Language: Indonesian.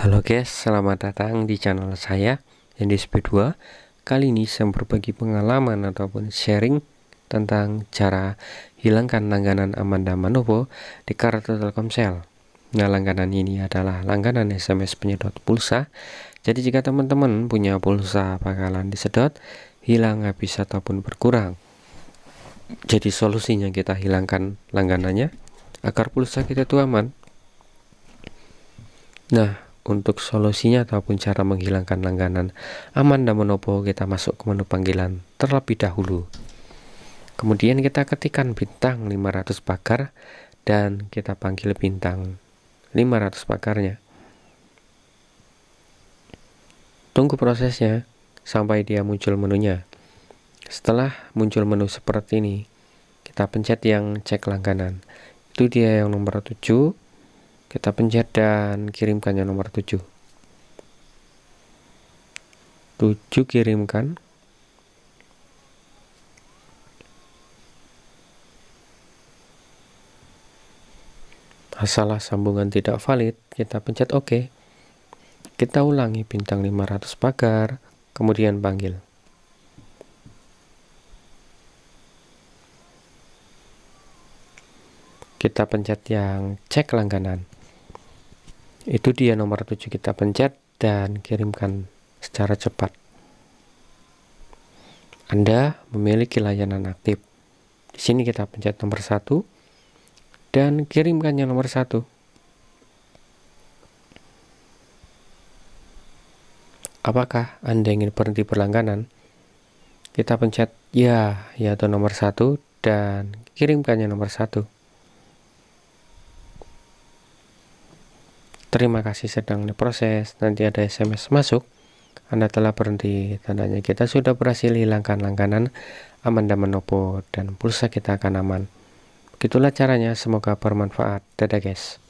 Halo guys, selamat datang di channel saya NDSP2 Kali ini saya berbagi pengalaman ataupun sharing tentang cara hilangkan langganan Amanda Manopo di kartu Telkomsel Nah langganan ini adalah langganan SMS penyedot pulsa Jadi jika teman-teman punya pulsa bakalan disedot, hilang habis ataupun berkurang Jadi solusinya kita hilangkan langganannya agar pulsa kita itu aman Nah, untuk solusinya ataupun cara menghilangkan langganan aman dan menopo kita masuk ke menu panggilan terlebih dahulu kemudian kita ketikkan bintang 500 pakar dan kita panggil bintang 500 pakarnya. tunggu prosesnya sampai dia muncul menunya setelah muncul menu seperti ini kita pencet yang cek langganan itu dia yang nomor 7 kita pencet dan kirimkannya nomor 7 7 kirimkan masalah sambungan tidak valid kita pencet OK kita ulangi bintang 500 pagar kemudian panggil kita pencet yang cek langganan itu dia nomor 7 kita pencet dan kirimkan secara cepat Anda memiliki layanan aktif di sini kita pencet nomor 1 dan kirimkannya nomor 1 apakah Anda ingin berhenti berlangganan kita pencet ya yaitu nomor satu dan kirimkannya nomor satu. Terima kasih sedang diproses. Nanti ada SMS masuk. Anda telah berhenti. Tandanya kita sudah berhasil hilangkan langganan Amanda Menopo dan pulsa kita akan aman. Begitulah caranya. Semoga bermanfaat. Dadah guys.